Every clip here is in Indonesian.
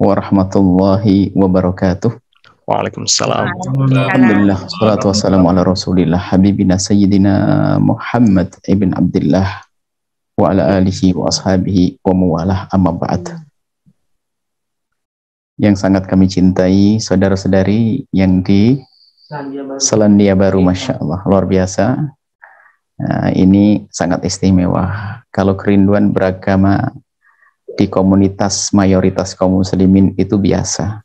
warahmatullahi wabarakatuh. Waalaikumsalam. Alhamdulillah. Salatu wassalamu ala rasulillah. Habibina Sayyidina Muhammad ibn Abdullah. Wa ala alihi wa ashabihi wa muwalah amma ba'd. Yang sangat kami cintai, saudara-saudari yang di Selandia Baru, Masya Allah. Luar biasa. Nah, ini sangat istimewa. Kalau kerinduan beragama di komunitas mayoritas kaum muslimin itu biasa.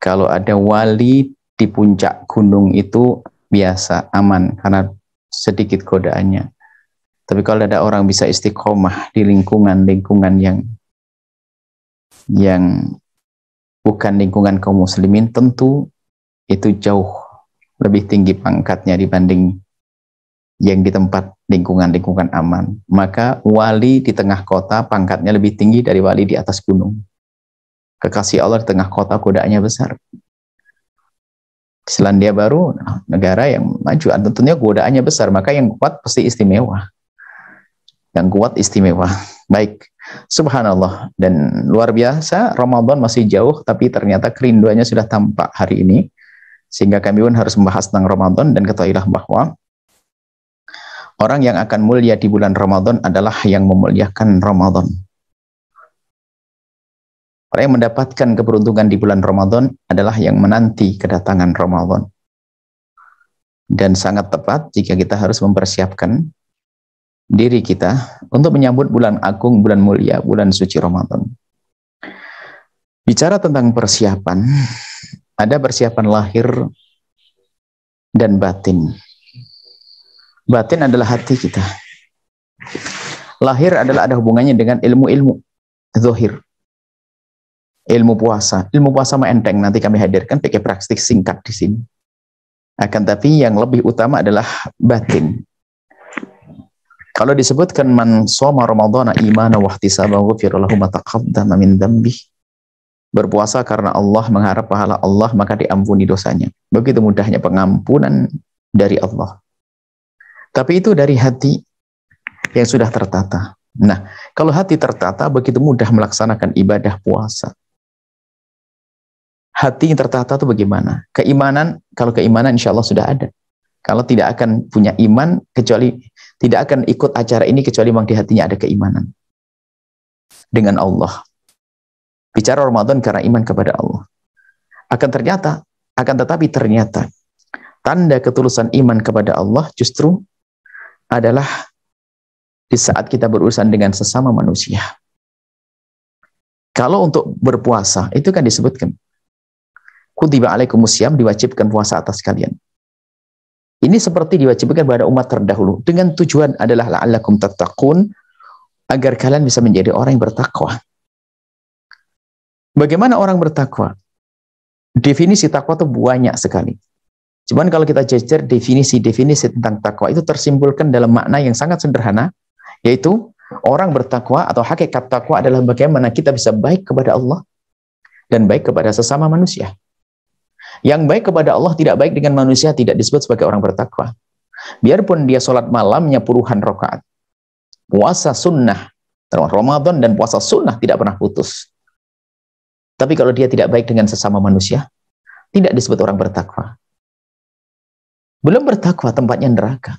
Kalau ada wali di puncak gunung itu biasa, aman karena sedikit godaannya. Tapi kalau ada orang bisa istiqomah di lingkungan-lingkungan yang yang bukan lingkungan kaum muslimin tentu itu jauh lebih tinggi pangkatnya dibanding yang di tempat lingkungan-lingkungan aman. Maka wali di tengah kota pangkatnya lebih tinggi dari wali di atas gunung. Kekasih Allah di tengah kota godaannya besar. Selandia Baru nah, negara yang maju tentunya godaannya besar maka yang kuat pasti istimewa yang kuat istimewa baik subhanallah dan luar biasa Ramadan masih jauh tapi ternyata kerinduannya sudah tampak hari ini sehingga kami pun harus membahas tentang Ramadan dan ketahuilah bahwa Orang yang akan mulia di bulan Ramadan adalah yang memuliakan Ramadan. Orang yang mendapatkan keberuntungan di bulan Ramadan adalah yang menanti kedatangan Ramadan. Dan sangat tepat jika kita harus mempersiapkan diri kita untuk menyambut bulan agung, bulan mulia, bulan suci Ramadan. Bicara tentang persiapan, ada persiapan lahir dan batin. Batin adalah hati kita. Lahir adalah ada hubungannya dengan ilmu-ilmu zohir. Ilmu puasa. Ilmu puasa sama enteng nanti kami hadirkan pakai praktik singkat di sini. Akan tapi yang lebih utama adalah batin. Kalau disebutkan man soma ramadana imana wahtisaba ghufirallahu ma taqaddama min dambih. Berpuasa karena Allah mengharap pahala Allah maka diampuni dosanya. Begitu mudahnya pengampunan dari Allah. Tapi itu dari hati yang sudah tertata. Nah, kalau hati tertata begitu mudah melaksanakan ibadah puasa. Hati yang tertata itu bagaimana? Keimanan, kalau keimanan insya Allah sudah ada. Kalau tidak akan punya iman, kecuali tidak akan ikut acara ini kecuali memang di hatinya ada keimanan. Dengan Allah. Bicara Ramadan karena iman kepada Allah. Akan ternyata, akan tetapi ternyata, tanda ketulusan iman kepada Allah justru adalah di saat kita berurusan dengan sesama manusia. Kalau untuk berpuasa, itu kan disebutkan. Kutiba alaikumusiyam diwajibkan puasa atas kalian. Ini seperti diwajibkan kepada umat terdahulu. Dengan tujuan adalah la'allakum tattaqun, agar kalian bisa menjadi orang yang bertakwa. Bagaimana orang bertakwa? Definisi takwa itu banyak sekali. Cuman kalau kita jejer definisi-definisi tentang takwa itu tersimpulkan dalam makna yang sangat sederhana, yaitu orang bertakwa atau hakikat takwa adalah bagaimana kita bisa baik kepada Allah dan baik kepada sesama manusia. Yang baik kepada Allah tidak baik dengan manusia tidak disebut sebagai orang bertakwa. Biarpun dia sholat malamnya puluhan rokaat, puasa sunnah, Ramadan dan puasa sunnah tidak pernah putus. Tapi kalau dia tidak baik dengan sesama manusia, tidak disebut orang bertakwa. Belum bertakwa tempatnya neraka.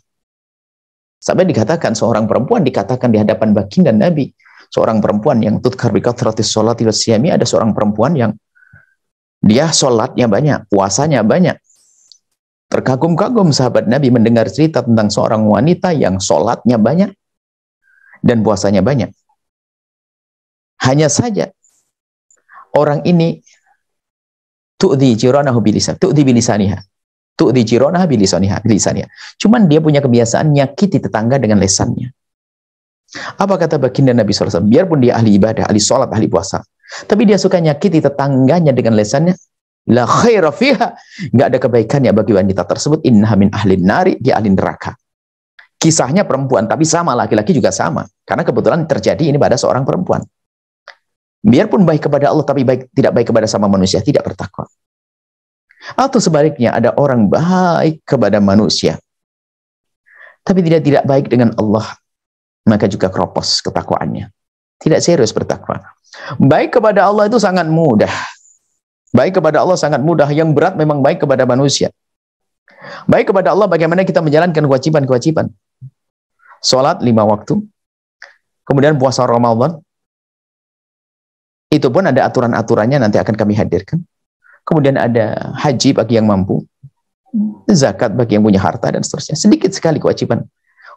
Sampai dikatakan seorang perempuan dikatakan di hadapan baginda Nabi, seorang perempuan yang tutkar bikatratis sholat siami ada seorang perempuan yang dia sholatnya banyak, puasanya banyak. Terkagum-kagum sahabat Nabi mendengar cerita tentang seorang wanita yang sholatnya banyak dan puasanya banyak. Hanya saja orang ini tuh tu'di jiranahu bilisan, tu'di bilisaniha. Tuk di jirona bilisaniha, ya, ya. Cuman dia punya kebiasaan nyakiti tetangga dengan lesannya. Apa kata baginda Nabi SAW? Biarpun dia ahli ibadah, ahli sholat, ahli puasa. Tapi dia suka nyakiti tetangganya dengan lesannya. La khaira fiha. Nggak ada kebaikannya bagi wanita tersebut. Inna min ahli nari, dia ahli neraka. Kisahnya perempuan, tapi sama laki-laki juga sama. Karena kebetulan terjadi ini pada seorang perempuan. Biarpun baik kepada Allah, tapi baik tidak baik kepada sama manusia, tidak bertakwa. Atau sebaliknya ada orang baik kepada manusia tapi tidak tidak baik dengan Allah, maka juga keropos ketakwaannya. Tidak serius bertakwa. Baik kepada Allah itu sangat mudah. Baik kepada Allah sangat mudah. Yang berat memang baik kepada manusia. Baik kepada Allah bagaimana kita menjalankan kewajiban-kewajiban. Sholat lima waktu. Kemudian puasa Ramadan. Itu pun ada aturan-aturannya nanti akan kami hadirkan. Kemudian ada haji bagi yang mampu, zakat bagi yang punya harta dan seterusnya. Sedikit sekali kewajiban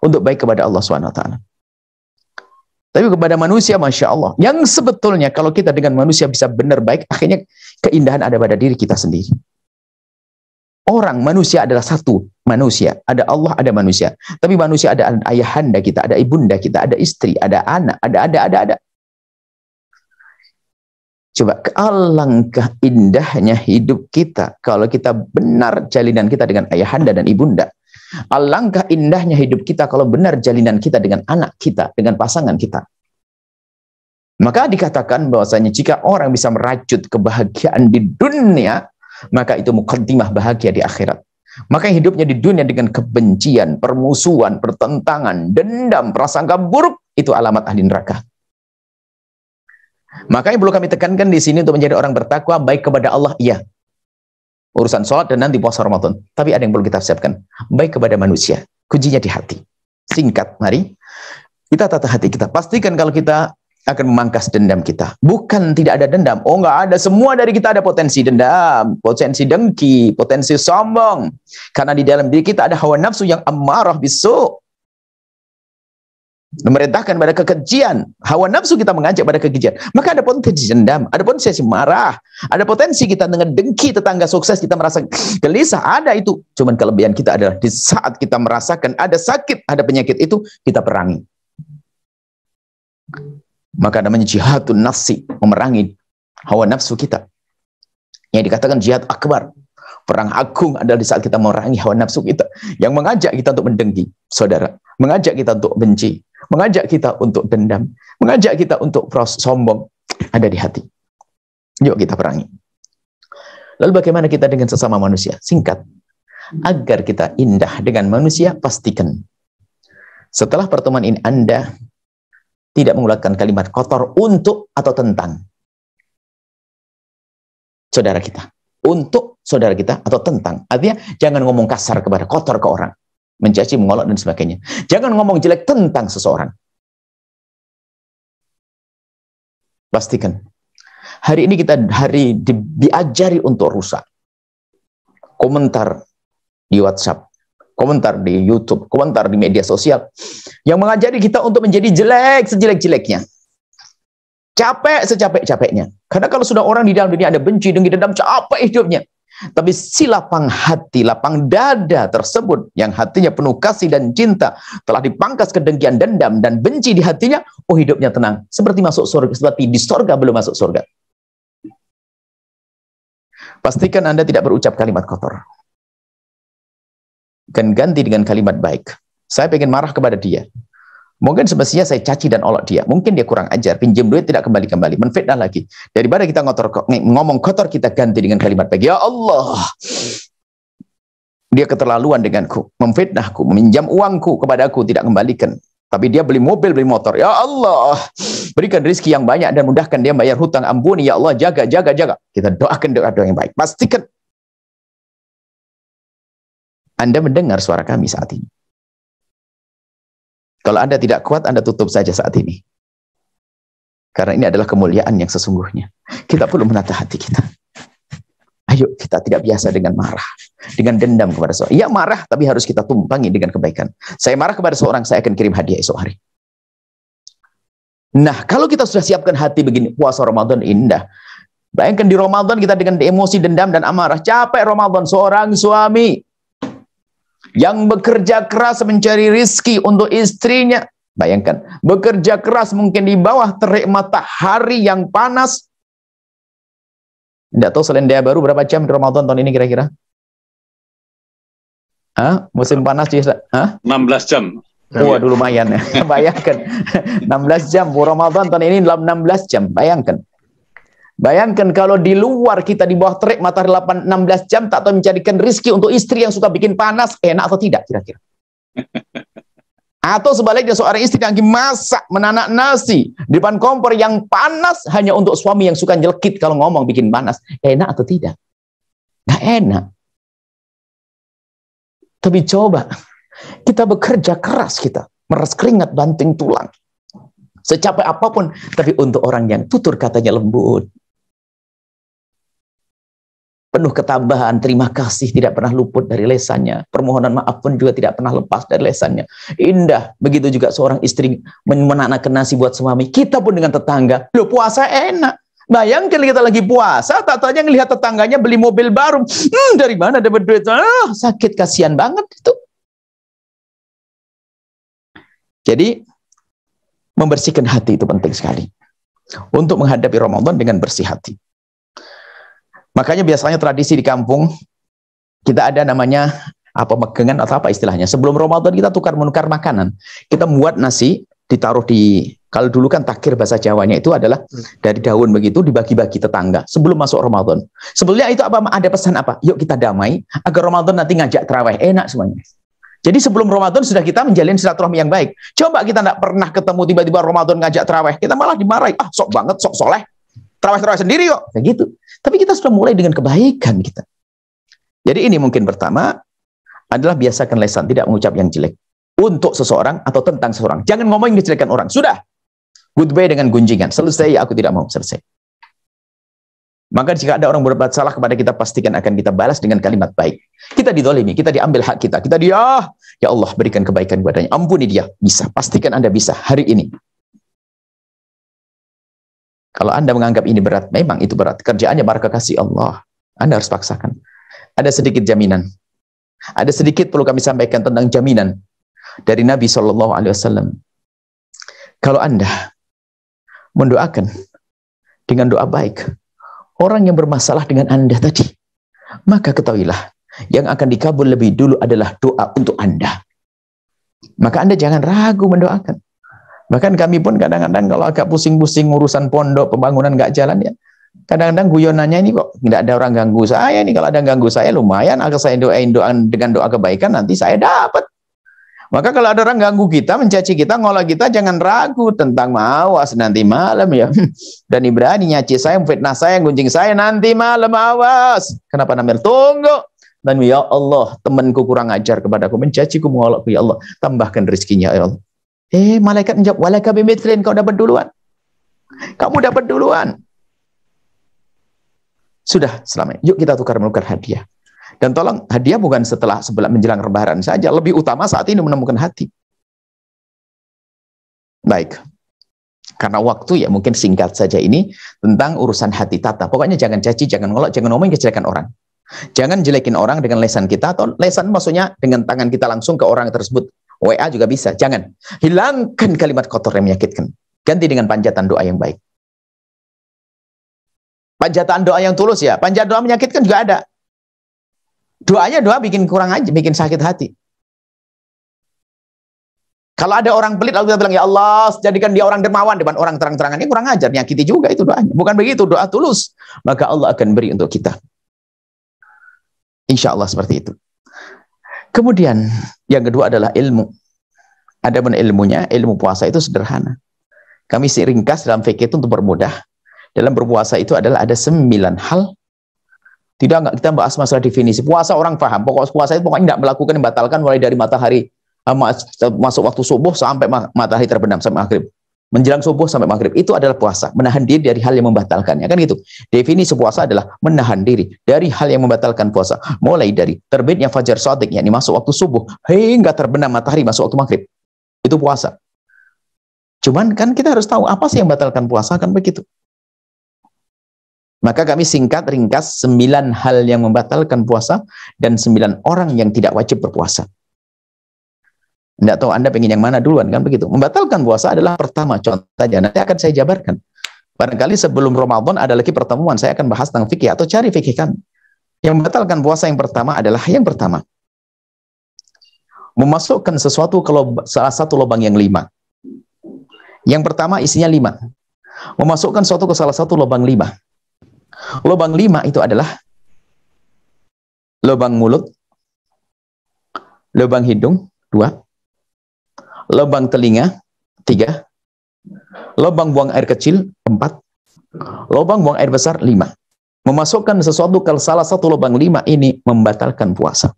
untuk baik kepada Allah SWT. Tapi kepada manusia, Masya Allah. Yang sebetulnya kalau kita dengan manusia bisa benar baik, akhirnya keindahan ada pada diri kita sendiri. Orang, manusia adalah satu manusia. Ada Allah, ada manusia. Tapi manusia ada ayahanda kita, ada ibunda kita, ada istri, ada anak, ada, ada, ada, ada. Coba alangkah indahnya hidup kita kalau kita benar jalinan kita dengan ayahanda dan ibunda. Alangkah indahnya hidup kita kalau benar jalinan kita dengan anak kita, dengan pasangan kita. Maka dikatakan bahwasanya jika orang bisa merajut kebahagiaan di dunia, maka itu mukaddimah bahagia di akhirat. Maka hidupnya di dunia dengan kebencian, permusuhan, pertentangan, dendam, prasangka buruk, itu alamat ahli neraka. Makanya perlu kami tekankan di sini untuk menjadi orang bertakwa baik kepada Allah, iya. Urusan sholat dan nanti puasa Ramadan. Tapi ada yang perlu kita siapkan. Baik kepada manusia. Kuncinya di hati. Singkat, mari. Kita tata hati kita. Pastikan kalau kita akan memangkas dendam kita. Bukan tidak ada dendam. Oh, enggak ada. Semua dari kita ada potensi dendam, potensi dengki, potensi sombong. Karena di dalam diri kita ada hawa nafsu yang amarah bisu memerintahkan pada kekejian. Hawa nafsu kita mengajak pada kekejian. Maka ada potensi dendam, ada potensi marah, ada potensi kita dengan dengki tetangga sukses kita merasa gelisah, ada itu. Cuman kelebihan kita adalah di saat kita merasakan ada sakit, ada penyakit itu, kita perangi. Maka namanya jihadun nafsi, memerangi hawa nafsu kita. Yang dikatakan jihad akbar, Perang agung adalah di saat kita memerangi hawa nafsu kita yang mengajak kita untuk mendengki, saudara, mengajak kita untuk benci, mengajak kita untuk dendam, mengajak kita untuk sombong, ada di hati. Yuk kita perangi. Lalu bagaimana kita dengan sesama manusia? Singkat. Agar kita indah dengan manusia, pastikan. Setelah pertemuan ini Anda tidak mengeluarkan kalimat kotor untuk atau tentang saudara kita. Untuk saudara kita atau tentang. Artinya jangan ngomong kasar kepada kotor ke orang mencaci, mengolok dan sebagainya. Jangan ngomong jelek tentang seseorang. Pastikan. Hari ini kita hari di, diajari untuk rusak. Komentar di WhatsApp, komentar di YouTube, komentar di media sosial yang mengajari kita untuk menjadi jelek sejelek-jeleknya. Capek secapek-capeknya. Karena kalau sudah orang di dalam dunia ada benci, dengki, dendam, capek hidupnya. Tapi si lapang hati, lapang dada tersebut yang hatinya penuh kasih dan cinta telah dipangkas kedengkian dendam dan benci di hatinya, oh hidupnya tenang. Seperti masuk surga, seperti di surga belum masuk surga. Pastikan Anda tidak berucap kalimat kotor. Dan ganti dengan kalimat baik. Saya ingin marah kepada dia. Mungkin semestinya saya caci dan olok dia. Mungkin dia kurang ajar, pinjam duit tidak kembali-kembali, menfitnah lagi. Daripada kita ngotor, ngomong kotor, kita ganti dengan kalimat baik. Ya Allah, dia keterlaluan denganku, memfitnahku, meminjam uangku kepadaku, tidak kembalikan. Tapi dia beli mobil, beli motor. Ya Allah, berikan rezeki yang banyak dan mudahkan dia bayar hutang. Ampuni, ya Allah, jaga, jaga, jaga. Kita doakan doa-doa yang baik. Pastikan. Anda mendengar suara kami saat ini. Kalau Anda tidak kuat, Anda tutup saja saat ini. Karena ini adalah kemuliaan yang sesungguhnya. Kita perlu menata hati kita. Ayo, kita tidak biasa dengan marah, dengan dendam kepada seorang. Ya marah, tapi harus kita tumpangi dengan kebaikan. Saya marah kepada seorang, saya akan kirim hadiah esok hari. Nah, kalau kita sudah siapkan hati begini, puasa Ramadan indah. Bayangkan di Ramadan kita dengan emosi dendam dan amarah. Capek Ramadan seorang suami yang bekerja keras mencari rizki untuk istrinya. Bayangkan, bekerja keras mungkin di bawah terik matahari yang panas. Tidak tahu selendaya baru berapa jam di Ramadan tahun ini kira-kira? Hah? Musim panas sih? Hah? 16 jam. Waduh lumayan ya. Bayangkan. 16 jam. Ramadan tahun ini dalam 16 jam. Bayangkan. Bayangkan kalau di luar kita di bawah terik matahari 8, 16 jam tak tahu menjadikan rizki untuk istri yang suka bikin panas enak atau tidak kira-kira. Atau sebaliknya seorang istri yang masak menanak nasi di depan kompor yang panas hanya untuk suami yang suka jelekit kalau ngomong bikin panas enak atau tidak. Gak enak. Tapi coba kita bekerja keras kita meres keringat banting tulang Secapai apapun tapi untuk orang yang tutur katanya lembut penuh ketabahan, terima kasih tidak pernah luput dari lesannya. Permohonan maaf pun juga tidak pernah lepas dari lesannya. Indah, begitu juga seorang istri menanakan nasi buat suami. Kita pun dengan tetangga, lo puasa enak. Bayangkan kita lagi puasa, tak tanya ngelihat tetangganya beli mobil baru. Hmm, dari mana dapat duit? Ah, sakit, kasihan banget itu. Jadi, membersihkan hati itu penting sekali. Untuk menghadapi Ramadan dengan bersih hati. Makanya biasanya tradisi di kampung kita ada namanya apa ah, megengan atau apa istilahnya. Sebelum Ramadan kita tukar menukar makanan. Kita buat nasi ditaruh di kalau dulu kan takir bahasa Jawanya itu adalah hmm. dari daun begitu dibagi-bagi tetangga sebelum masuk Ramadan. Sebelumnya itu apa ada pesan apa? Yuk kita damai agar Ramadan nanti ngajak terawih enak semuanya. Jadi sebelum Ramadan sudah kita menjalin silaturahmi yang baik. Coba kita tidak pernah ketemu tiba-tiba Ramadan ngajak terawih, kita malah dimarahi. Ah sok banget, sok soleh terawih-terawih sendiri kok. kayak gitu. Tapi kita sudah mulai dengan kebaikan kita. Jadi ini mungkin pertama adalah biasakan lesan, tidak mengucap yang jelek. Untuk seseorang atau tentang seseorang. Jangan ngomong yang kejelekan orang. Sudah. Goodbye dengan gunjingan. Selesai, aku tidak mau. Selesai. Maka jika ada orang berbuat salah kepada kita, pastikan akan kita balas dengan kalimat baik. Kita didolimi, kita diambil hak kita. Kita dia, ah, ya Allah berikan kebaikan kepadanya. Ampuni dia. Bisa, pastikan Anda bisa hari ini. Kalau Anda menganggap ini berat, memang itu berat. Kerjaannya barokah kasih Allah. Anda harus paksakan. Ada sedikit jaminan. Ada sedikit perlu kami sampaikan tentang jaminan dari Nabi Shallallahu Alaihi Wasallam. Kalau Anda mendoakan dengan doa baik orang yang bermasalah dengan Anda tadi, maka ketahuilah yang akan dikabul lebih dulu adalah doa untuk Anda. Maka Anda jangan ragu mendoakan. Bahkan kami pun kadang-kadang kalau agak pusing-pusing urusan pondok, pembangunan nggak jalan ya, kadang-kadang guyonannya ini kok tidak ada orang ganggu saya ini kalau ada yang ganggu saya lumayan agar saya doain doa dengan doa kebaikan nanti saya dapat maka kalau ada orang ganggu kita mencaci kita ngolah kita jangan ragu tentang mawas nanti malam ya dan berani nyaci saya fitnah saya gunjing saya nanti malam awas kenapa namanya tunggu dan ya Allah temanku kurang ajar kepadaku mencaciku mengolokku ya Allah tambahkan rezekinya ya Allah Eh, malaikat menjawab, walaka bimitrin, kau dapat duluan. Kamu dapat duluan. Sudah selama Yuk kita tukar-menukar hadiah. Dan tolong hadiah bukan setelah sebelah menjelang rebaran saja. Lebih utama saat ini menemukan hati. Baik. Karena waktu ya mungkin singkat saja ini tentang urusan hati tata. Pokoknya jangan caci, jangan ngolok, jangan ngomongin kejelekan orang. Jangan jelekin orang dengan lesan kita atau lesan maksudnya dengan tangan kita langsung ke orang tersebut WA juga bisa. Jangan. Hilangkan kalimat kotor yang menyakitkan. Ganti dengan panjatan doa yang baik. Panjatan doa yang tulus ya. Panjatan doa menyakitkan juga ada. Doanya doa bikin kurang aja, bikin sakit hati. Kalau ada orang pelit lalu kita bilang, ya Allah, jadikan dia orang dermawan depan orang terang-terangan. Ini ya kurang ajar, menyakiti juga itu doanya. Bukan begitu, doa tulus. Maka Allah akan beri untuk kita. Insya Allah seperti itu. Kemudian yang kedua adalah ilmu. Ada pun ilmunya, ilmu puasa itu sederhana. Kami ringkas dalam fikih itu untuk bermudah. Dalam berpuasa itu adalah ada sembilan hal. Tidak enggak kita bahas masalah definisi. Puasa orang paham. Pokok puasa itu pokoknya tidak melakukan dan batalkan mulai dari matahari eh, masuk waktu subuh sampai matahari terbenam sampai maghrib menjelang subuh sampai maghrib itu adalah puasa menahan diri dari hal yang membatalkannya kan gitu definisi puasa adalah menahan diri dari hal yang membatalkan puasa mulai dari terbitnya fajar sodik yakni masuk waktu subuh hingga terbenam matahari masuk waktu maghrib itu puasa cuman kan kita harus tahu apa sih yang membatalkan puasa kan begitu maka kami singkat ringkas sembilan hal yang membatalkan puasa dan sembilan orang yang tidak wajib berpuasa tidak tahu Anda pengen yang mana duluan kan begitu. Membatalkan puasa adalah pertama contoh saja. Nanti akan saya jabarkan. Barangkali sebelum Ramadan ada lagi pertemuan saya akan bahas tentang fikih atau cari fikih kan Yang membatalkan puasa yang pertama adalah yang pertama memasukkan sesuatu ke lob salah satu lubang yang lima. Yang pertama isinya lima. Memasukkan sesuatu ke salah satu lubang lima. Lubang lima itu adalah lubang mulut, lubang hidung, dua, lubang telinga tiga, lubang buang air kecil empat, lubang buang air besar lima. Memasukkan sesuatu ke salah satu lubang lima ini membatalkan puasa.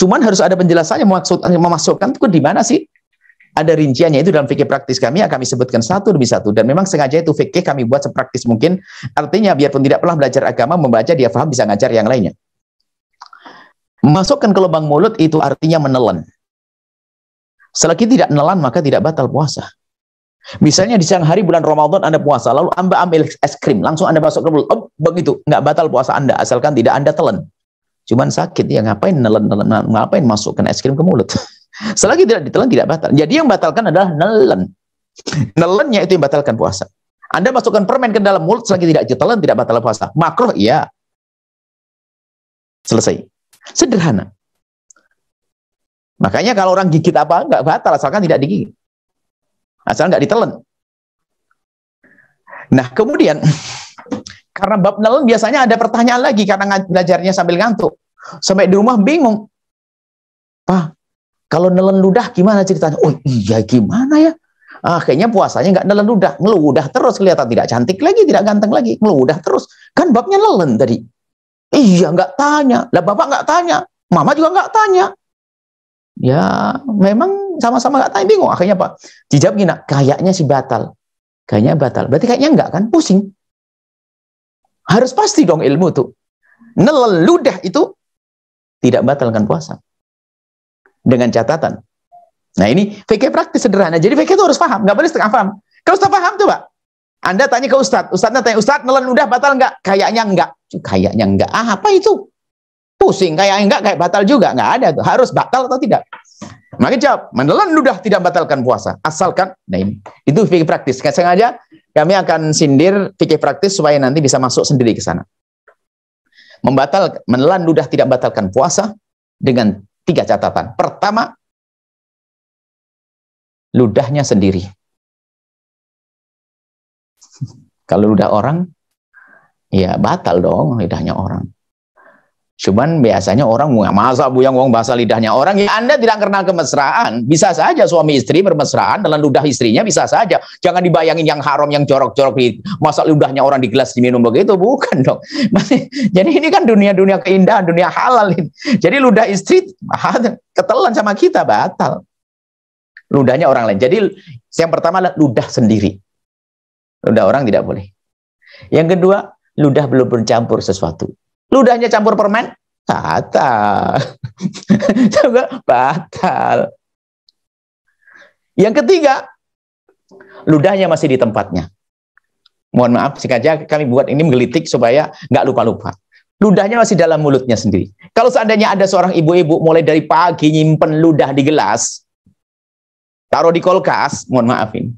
Cuman harus ada penjelasannya maksud memasukkan itu di mana sih? Ada rinciannya itu dalam fikih praktis kami ya kami sebutkan satu demi satu dan memang sengaja itu fikih kami buat sepraktis mungkin artinya biarpun tidak pernah belajar agama membaca dia faham bisa ngajar yang lainnya. Masukkan ke lubang mulut itu artinya menelan. Selagi tidak nelan maka tidak batal puasa. Misalnya di siang hari bulan Ramadan Anda puasa, lalu Anda ambil es krim, langsung Anda masuk ke mulut, oh, begitu, nggak batal puasa Anda, asalkan tidak Anda telan. Cuman sakit, ya ngapain nelen, nelen ngapain masukkan es krim ke mulut. Selagi tidak ditelan, tidak batal. Jadi yang batalkan adalah nelen. Nelennya itu yang batalkan puasa. Anda masukkan permen ke dalam mulut, selagi tidak ditelan, tidak batal puasa. Makro iya. Selesai. Sederhana. Makanya kalau orang gigit apa enggak batal asalkan tidak digigit. Asal enggak ditelan. Nah, kemudian karena bab nelen biasanya ada pertanyaan lagi karena belajarnya sambil ngantuk. Sampai di rumah bingung. Pak, kalau nelen ludah gimana ceritanya? Oh iya gimana ya? Ah, Akhirnya puasanya nggak nelen ludah, ngeludah terus kelihatan tidak cantik lagi, tidak ganteng lagi, ngeludah terus. Kan babnya nelen tadi. Iya nggak tanya, lah bapak nggak tanya, mama juga nggak tanya ya memang sama-sama nggak -sama, tahu bingung akhirnya Pak, dijawab gini kayaknya sih batal kayaknya batal berarti kayaknya enggak kan pusing harus pasti dong ilmu tuh neleludah itu tidak batalkan puasa dengan catatan nah ini VK praktis sederhana jadi VK itu harus paham nggak boleh setengah paham kalau setengah paham tuh pak anda tanya ke ustadz ustadznya tanya ustadz neleludah batal nggak kayaknya enggak kayaknya enggak ah, apa itu pusing kayak enggak kayak batal juga nggak ada tuh harus batal atau tidak maka jawab menelan ludah tidak batalkan puasa asalkan nah ini itu fikih praktis Kayak sengaja kami akan sindir fikih praktis supaya nanti bisa masuk sendiri ke sana membatal menelan ludah tidak batalkan puasa dengan tiga catatan pertama ludahnya sendiri kalau ludah orang ya batal dong lidahnya orang Cuman biasanya orang nggak masa bu yang uang bahasa lidahnya orang ya Anda tidak kenal kemesraan. Bisa saja suami istri bermesraan dalam ludah istrinya bisa saja. Jangan dibayangin yang haram yang corok-corok di masa ludahnya orang di gelas diminum begitu bukan dong. jadi ini kan dunia-dunia keindahan, dunia halal Jadi ludah istri ketelan sama kita batal. Ludahnya orang lain. Jadi yang pertama adalah ludah sendiri. Ludah orang tidak boleh. Yang kedua, ludah belum bercampur sesuatu. Ludahnya campur permen? Batal. Coba batal. Yang ketiga, ludahnya masih di tempatnya. Mohon maaf, sengaja kami buat ini menggelitik supaya nggak lupa-lupa. Ludahnya masih dalam mulutnya sendiri. Kalau seandainya ada seorang ibu-ibu mulai dari pagi nyimpen ludah di gelas, taruh di kulkas, mohon maafin.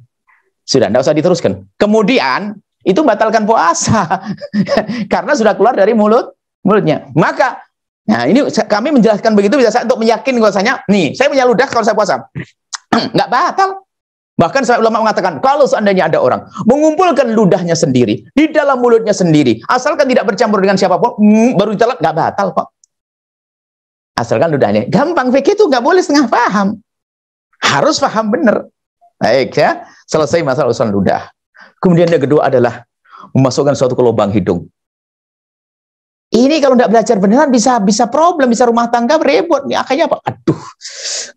Sudah, tidak usah diteruskan. Kemudian, itu batalkan puasa. Karena sudah keluar dari mulut mulutnya. Maka nah ini kami menjelaskan begitu bisa untuk meyakinkan kuasanya. nih, saya punya ludah kalau saya puasa. nggak batal. Bahkan saya ulama mengatakan kalau seandainya ada orang mengumpulkan ludahnya sendiri di dalam mulutnya sendiri, asalkan tidak bercampur dengan siapapun, mm, baru ditelan nggak batal kok. Asalkan ludahnya gampang fikir itu nggak boleh setengah paham. Harus paham benar. Baik ya, selesai masalah urusan ludah. Kemudian yang kedua adalah memasukkan suatu ke lubang hidung ini kalau tidak belajar beneran bisa bisa problem, bisa rumah tangga repot nih. Akhirnya apa? Aduh,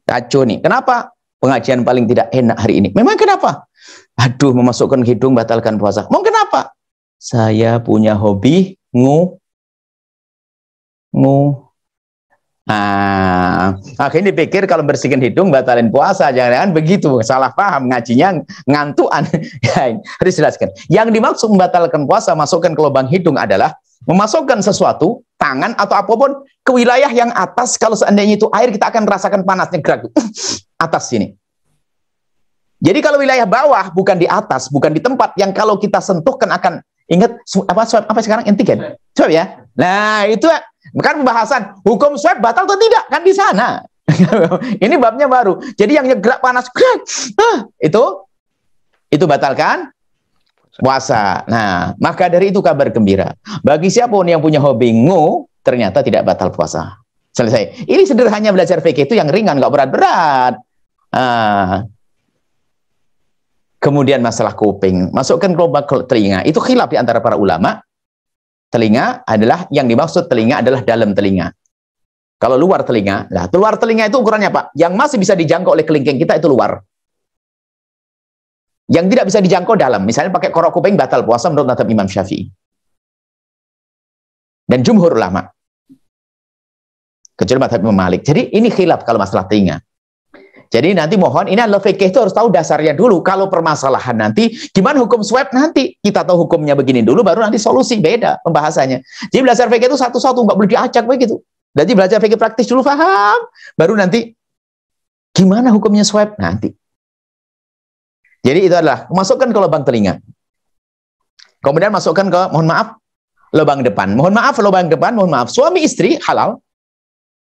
kacau nih. Kenapa? Pengajian paling tidak enak hari ini. Memang kenapa? Aduh, memasukkan hidung batalkan puasa. Mau kenapa? Saya punya hobi ngu ngu Ah, akhirnya dipikir kalau bersihin hidung batalin puasa, jangan-jangan begitu salah paham ngajinya ngantuan. ya, harus jelaskan. Yang dimaksud membatalkan puasa masukkan ke lubang hidung adalah memasukkan sesuatu, tangan atau apapun ke wilayah yang atas, kalau seandainya itu air kita akan merasakan panasnya gerak atas sini. Jadi kalau wilayah bawah bukan di atas, bukan di tempat yang kalau kita sentuhkan akan ingat apa swab apa sekarang antigen swab ya. Nah itu kan pembahasan hukum swab batal atau tidak kan di sana. Ini babnya baru. Jadi yang gerak panas gerak, itu itu batalkan puasa. Nah, maka dari itu kabar gembira. Bagi siapapun yang punya hobi ngu, ternyata tidak batal puasa. Selesai. Ini sederhana belajar fikih itu yang ringan, nggak berat-berat. Uh, Kemudian masalah kuping, masukkan kelompok telinga. Itu khilaf di antara para ulama. Telinga adalah yang dimaksud telinga adalah dalam telinga. Kalau luar telinga, lah luar telinga itu ukurannya apa? Yang masih bisa dijangkau oleh kelingking kita itu luar yang tidak bisa dijangkau dalam. Misalnya pakai korok kuping batal puasa menurut mazhab Imam Syafi'i. Dan jumhur ulama. Kecuali mazhab Imam Malik. Jadi ini khilaf kalau masalah telinga. Jadi nanti mohon, ini adalah fikih itu harus tahu dasarnya dulu. Kalau permasalahan nanti, gimana hukum swab nanti? Kita tahu hukumnya begini dulu, baru nanti solusi. Beda pembahasannya. Jadi belajar fikih itu satu-satu, nggak boleh diacak begitu. Jadi belajar fikih praktis dulu, paham. Baru nanti, gimana hukumnya swab nanti? Jadi itu adalah masukkan ke lubang telinga. Kemudian masukkan ke mohon maaf lubang depan. Mohon maaf lubang depan, mohon maaf. Suami istri halal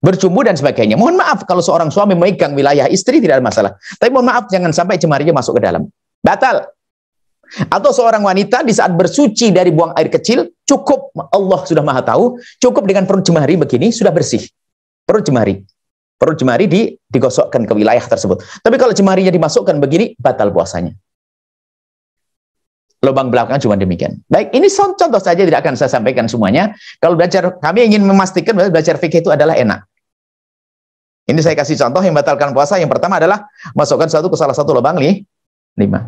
bercumbu dan sebagainya. Mohon maaf kalau seorang suami memegang wilayah istri tidak ada masalah. Tapi mohon maaf jangan sampai cemarinya masuk ke dalam. Batal. Atau seorang wanita di saat bersuci dari buang air kecil, cukup Allah sudah maha tahu, cukup dengan perut cemari begini, sudah bersih. Perut cemari perut jemari di digosokkan ke wilayah tersebut. Tapi kalau jemarinya dimasukkan begini, batal puasanya. Lubang belakang cuma demikian. Baik, ini contoh saja tidak akan saya sampaikan semuanya. Kalau belajar, kami ingin memastikan bahwa belajar fikih itu adalah enak. Ini saya kasih contoh yang batalkan puasa. Yang pertama adalah masukkan suatu ke salah satu lubang nih, lima.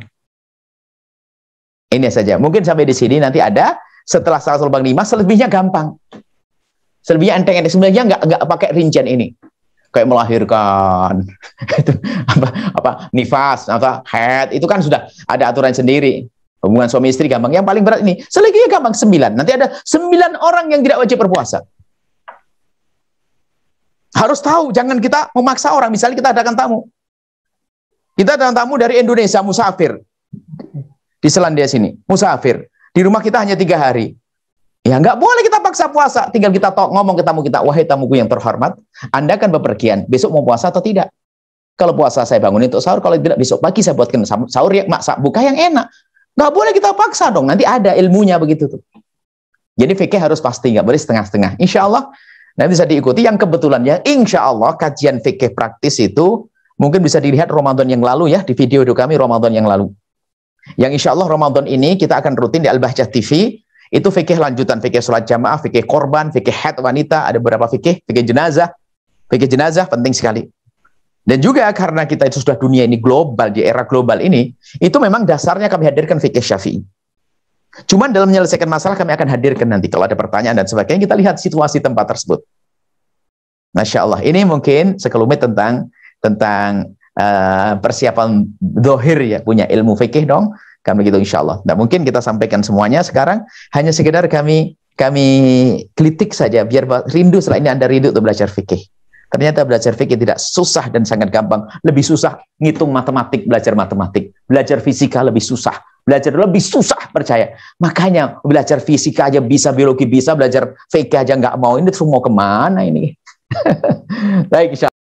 Ini saja. Mungkin sampai di sini nanti ada setelah salah satu lubang lima, selebihnya gampang. Selebihnya enteng-enteng. Sebenarnya nggak, nggak pakai rincian ini kayak melahirkan itu apa apa nifas apa head itu kan sudah ada aturan sendiri hubungan suami istri gampang yang paling berat ini selebihnya gampang sembilan nanti ada sembilan orang yang tidak wajib berpuasa harus tahu jangan kita memaksa orang misalnya kita adakan tamu kita adakan tamu dari Indonesia musafir di Selandia sini musafir di rumah kita hanya tiga hari Ya nggak boleh kita paksa puasa. Tinggal kita talk, ngomong ke tamu kita, wahai tamuku yang terhormat, Anda akan bepergian. Besok mau puasa atau tidak? Kalau puasa saya bangun untuk sahur, kalau tidak besok pagi saya buatkan sahur ya maksa buka yang enak. Nggak boleh kita paksa dong. Nanti ada ilmunya begitu tuh. Jadi fikih harus pasti nggak boleh setengah-setengah. Insya Allah nanti bisa diikuti. Yang kebetulan ya, insya Allah kajian fikih praktis itu mungkin bisa dilihat Ramadan yang lalu ya di video kami Ramadan yang lalu. Yang insya Allah Ramadan ini kita akan rutin di Al-Bahjah TV itu fikih lanjutan, fikih sholat jamaah, fikih korban, fikih head wanita, ada beberapa fikih, fikih jenazah. Fikih jenazah penting sekali. Dan juga karena kita itu sudah dunia ini global, di era global ini, itu memang dasarnya kami hadirkan fikih syafi'i. Cuman dalam menyelesaikan masalah kami akan hadirkan nanti kalau ada pertanyaan dan sebagainya, kita lihat situasi tempat tersebut. Masya Allah, ini mungkin sekelumit tentang tentang uh, persiapan dohir ya, punya ilmu fikih dong kami gitu insya Allah. Nah, mungkin kita sampaikan semuanya sekarang. Hanya sekedar kami kami kritik saja biar rindu setelah ini Anda rindu untuk belajar fikih. Ternyata belajar fikih tidak susah dan sangat gampang. Lebih susah ngitung matematik, belajar matematik. Belajar fisika lebih susah. Belajar lebih susah, percaya. Makanya belajar fisika aja bisa, biologi bisa, belajar fikih aja nggak mau. Ini semua kemana ini? Baik, insya